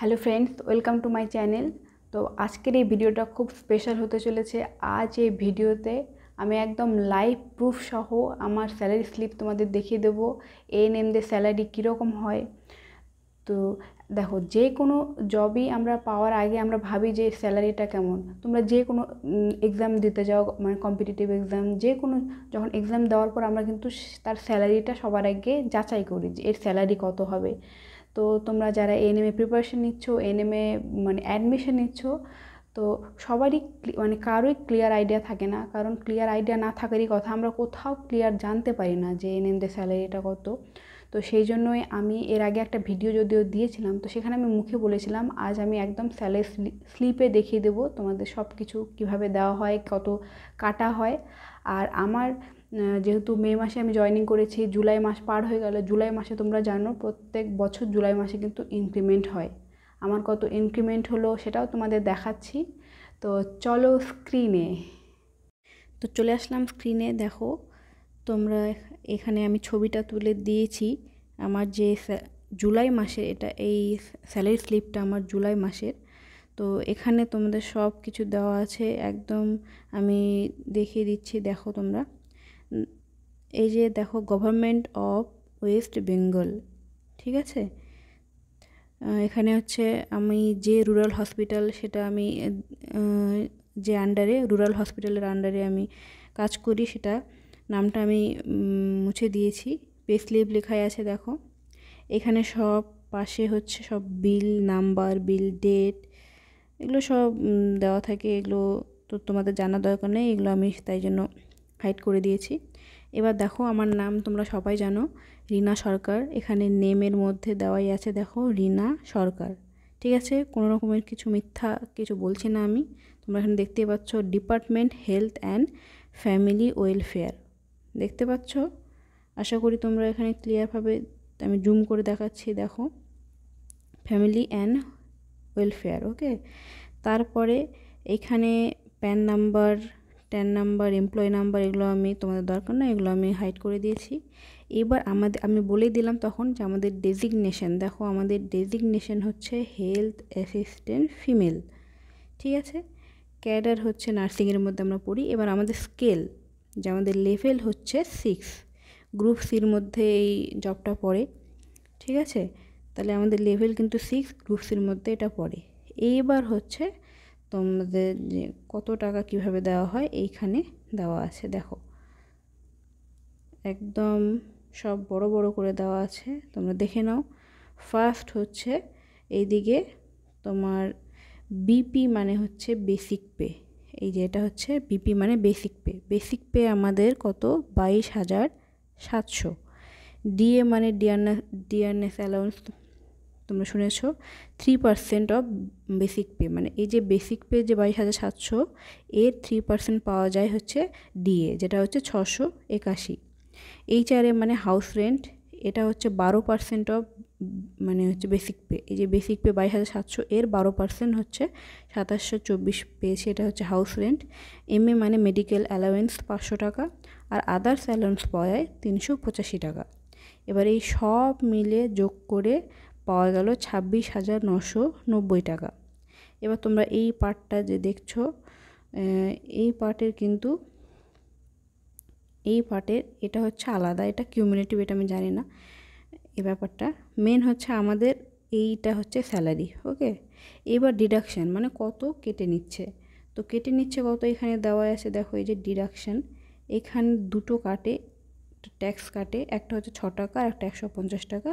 hello friends welcome to my channel তো আজকের এই ভিডিওটা খুব স্পেশাল হতে চলেছে আজ এই ভিডিওতে আমি একদম লাইভ প্রুফ সহ আমার স্যালারি স্লিপ তোমাদের দেখিয়ে দেবো এএনএমদের স্যালারি কীরকম হয় তো দেখো যে কোনো জবই আমরা পাওয়ার আগে আমরা ভাবি যে স্যালারিটা কেমন তোমরা যে কোনো এক্সাম দিতে যাও মানে কম্পিটিটিভ এক্সাম যে কোনো যখন এক্সাম দেওয়ার পর আমরা কিন্তু তার স্যালারিটা সবার আগে যাচাই করি যে এর স্যালারি কত হবে তো তোমরা যারা এনএমএ প্রিপারেশান নিচ্ছ এনএমএ মানে অ্যাডমিশন নিচ্ছ তো সবারই মানে কারোই ক্লিয়ার আইডিয়া থাকে না কারণ ক্লিয়ার আইডিয়া না থাকারই কথা আমরা কোথাও ক্লিয়ার জানতে পারি না যে এনএমদের স্যালারিটা কত তো সেই জন্যই আমি এর আগে একটা ভিডিও যদিও দিয়েছিলাম তো সেখানে আমি মুখে বলেছিলাম আজ আমি একদম স্যালারি স্লিপে দেখিয়ে দেবো তোমাদের সব কিছু কীভাবে দেওয়া হয় কত কাটা হয় আর আমার যেহেতু মে মাসে আমি জয়নিং করেছি জুলাই মাস পার হয়ে গেল জুলাই মাসে তোমরা জানো প্রত্যেক বছর জুলাই মাসে কিন্তু ইনক্রিমেন্ট হয় আমার কত ইনক্রিমেন্ট হলো সেটাও তোমাদের দেখাচ্ছি তো চলো স্ক্রিনে তো চলে আসলাম স্ক্রিনে দেখো তোমরা এখানে আমি ছবিটা তুলে দিয়েছি আমার যে জুলাই মাসের এটা এই স্যালারি স্লিপটা আমার জুলাই মাসের তো এখানে তোমাদের সব কিছু দেওয়া আছে একদম আমি দেখিয়ে দিচ্ছি দেখো তোমরা এই যে দেখো গভর্নমেন্ট অফ ওয়েস্ট বেঙ্গল ঠিক আছে এখানে হচ্ছে আমি যে রুরাল হসপিটাল সেটা আমি যে আন্ডারে রুরাল হসপিটালের আন্ডারে আমি কাজ করি সেটা নামটা আমি মুছে দিয়েছি পে স্লিপ লেখাই আছে দেখো এখানে সব পাশে হচ্ছে সব বিল নাম্বার বিল ডেট এগুলো সব দেওয়া থাকে এগুলো তো তোমাদের জানা দরকার নেই এগুলো আমি তাই জন্য সার্টিফাইড করে দিয়েছি এবার দেখো আমার নাম তোমরা সবাই জানো রিনা সরকার এখানে নেমের মধ্যে দেওয়াই আছে দেখো রিনা সরকার ঠিক আছে কোনো রকমের কিছু মিথ্যা কিছু বলছি না আমি তোমরা এখানে দেখতে পাচ্ছ department health and family welfare দেখতে পাচ্ছ আশা করি তোমরা এখানে ক্লিয়ারভাবে আমি জুম করে দেখাচ্ছি দেখো ফ্যামিলি অ্যান্ড ওয়েলফেয়ার ওকে তারপরে এখানে PAN number TAN number employ number এগুলো আমি তোমাদের দরকার না এগুলো আমি হাইড করে দিয়েছি এবার আমাদের আমি বলে দিলাম তখন যে আমাদের ডেজিগনেশান দেখো আমাদের ডেজিগনেশান হচ্ছে হেলথ অ্যাসিস্ট্যান্ট ফিমেল ঠিক আছে ক্যাডার হচ্ছে নার্সিংয়ের মধ্যে আমরা পড়ি এবার আমাদের স্কেল যে আমাদের লেভেল হচ্ছে সিক্স গ্রুপ সির মধ্যে এই জবটা পড়ে ঠিক আছে তাহলে আমাদের লেভেল কিন্তু সিক্স গ্রুপ সির মধ্যে এটা পড়ে এইবার হচ্ছে তোমাদের যে কত টাকা কিভাবে দেওয়া হয় এইখানে দেওয়া আছে দেখো একদম সব বড় বড় করে দেওয়া আছে তোমরা দেখে নাও ফার্স্ট হচ্ছে এইদিকে তোমার বিপি মানে হচ্ছে বেসিক পে এই যে এটা হচ্ছে বিপি মানে বেসিক পে বেসিক পে আমাদের কত বাইশ হাজার সাতশো ডিএ মানে ডিয়ারনেস ডিয়ারনেস অ্যালাউন্স তোমরা শুনেছ three percent of basic pay মানে এই যে বেসিক পে যে বাইশ হাজার সাতশো এর থ্রি পার্সেন্ট পাওয়া যায় হচ্ছে ডিএ যেটা হচ্ছে ছশো একাশি চারে মানে হাউস রেন্ট এটা হচ্ছে বারো পার্সেন্ট অফ মানে হচ্ছে বেসিক পে এই যে বেসিক পে বাইশ হাজার সাতশো এর বারো পার্সেন্ট হচ্ছে সাতাশশো চব্বিশ পেয়েছে এটা হচ্ছে হাউস রেন্ট এম এ মানে মেডিকেল অ্যালাওয়েন্স পাঁচশো টাকা আর আদার্স অ্যালাউন্স পাওয়া যায় তিনশো পঁচাশি টাকা এবার এই সব মিলে যোগ করে পাওয়া গেল ছাব্বিশ হাজার নশো নব্বই টাকা এবার তোমরা এই পার্টটা যে দেখছো এই পার্টের কিন্তু এই পার্টের এটা হচ্ছে আলাদা এটা কিউমিনেটিভ এটা আমি জানি না এ ব্যাপারটা মেন হচ্ছে আমাদের এইটা হচ্ছে স্যালারি ওকে এবার ডিডাকশান মানে কত কেটে নিচ্ছে তো কেটে নিচ্ছে কত এখানে দেওয়া আছে দেখো এই যে ডিডাকশান এখানে দুটো কাটে ট্যাক্স কাটে একটা হচ্ছে ছ টাকা আর একটা একশো পঞ্চাশ টাকা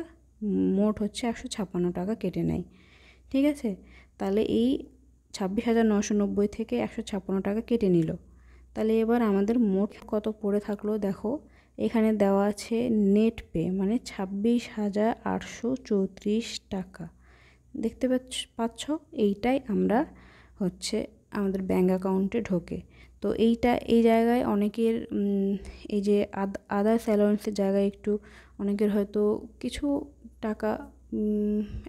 মোট হচ্ছে একশো ছাপ্পান্ন টাকা কেটে নেয় ঠিক আছে তাহলে এই ছাব্বিশ হাজার নশো নব্বই থেকে একশো ছাপ্পান্ন টাকা কেটে নিল তাহলে এবার আমাদের মোট কত পড়ে থাকলো দেখো এখানে দেওয়া আছে নেট পে মানে ছাব্বিশ হাজার আটশো চৌত্রিশ টাকা দেখতে পাচ্ছ এইটাই আমরা হচ্ছে আমাদের ব্যাঙ্ক অ্যাকাউন্টে ঢোকে তো এইটা এই জায়গায় অনেকের এই যে আদার্স অ্যালাউন্সের জায়গায় একটু অনেকের হয়তো কিছু টাকা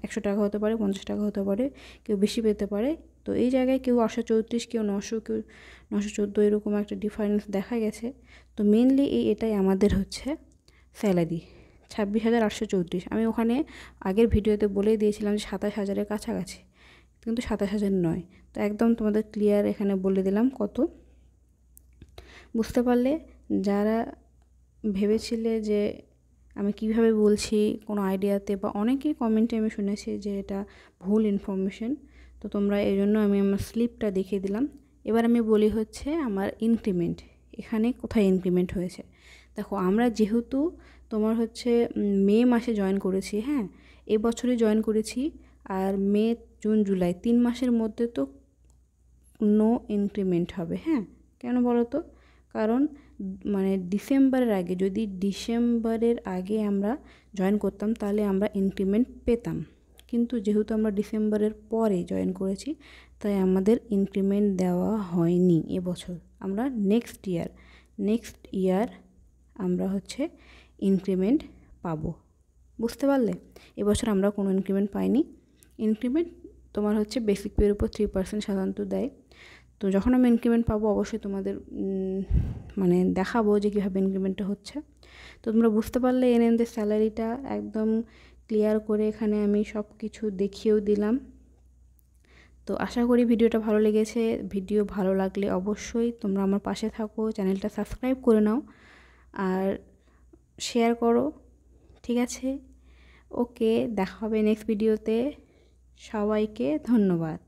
একশো টাকা হতে পারে পঞ্চাশ টাকা হতে পারে কেউ বেশি পেতে পারে তো এই জায়গায় কেউ আটশো চৌত্রিশ কেউ নশো কেউ নশো চোদ্দো এরকম একটা ডিফারেন্স দেখা গেছে তো মেনলি এই এটাই আমাদের হচ্ছে স্যালারি ছাব্বিশ হাজার আটশো চৌত্রিশ আমি ওখানে আগের ভিডিওতে বলে দিয়েছিলাম যে সাতাশ হাজারের কাছাকাছি কিন্তু সাতাশ হাজার নয় তো একদম তোমাদের ক্লিয়ার এখানে বলে দিলাম কত বুঝতে পারলে যারা ভেবেছিলে যে আমি কিভাবে বলছি কোনো আইডিয়াতে বা অনেকেই কমেন্টে আমি শুনেছি যে এটা ভুল ইনফরমেশন তো তোমরা এই জন্য আমি আমার স্লিপটা দেখিয়ে দিলাম এবার আমি বলি হচ্ছে আমার ইনক্রিমেন্ট এখানে কোথায় ইনক্রিমেন্ট হয়েছে দেখো আমরা যেহেতু তোমার হচ্ছে মে মাসে জয়েন করেছি হ্যাঁ এবছরে জয়েন করেছি আর মে জুন জুলাই তিন মাসের মধ্যে তো নো ইনক্রিমেন্ট হবে হ্যাঁ কেন বলো তো কারণ মানে ডিসেম্বরের আগে যদি ডিসেম্বরের আগে আমরা জয়েন করতাম তাহলে আমরা ইনক্রিমেন্ট পেতাম কিন্তু যেহেতু আমরা ডিসেম্বরের পরে জয়েন করেছি তাই আমাদের ইনক্রিমেন্ট দেওয়া হয়নি এবছর আমরা নেক্সট ইয়ার নেক্সট ইয়ার আমরা হচ্ছে ইনক্রিমেন্ট পাবো বুঝতে পারলে এবছর আমরা কোনো ইনক্রিমেন্ট পাইনি ইনক্রিমেন্ট তোমার হচ্ছে বেসিক পের উপর থ্রি পার্সেন্ট সাধারণত দেয় তো যখন আমি ইনক্রিমেন্ট পাবো অবশ্যই তোমাদের মানে দেখাবো যে কীভাবে ইনক্রিমেন্টটা হচ্ছে তো তোমরা বুঝতে পারলে এনএমদের স্যালারিটা একদম ক্লিয়ার করে এখানে আমি সব কিছু দেখিয়েও দিলাম তো আশা করি ভিডিওটা ভালো লেগেছে ভিডিও ভালো লাগলে অবশ্যই তোমরা আমার পাশে থাকো চ্যানেলটা সাবস্ক্রাইব করে নাও আর শেয়ার করো ঠিক আছে ওকে দেখা হবে নেক্সট ভিডিওতে সবাইকে ধন্যবাদ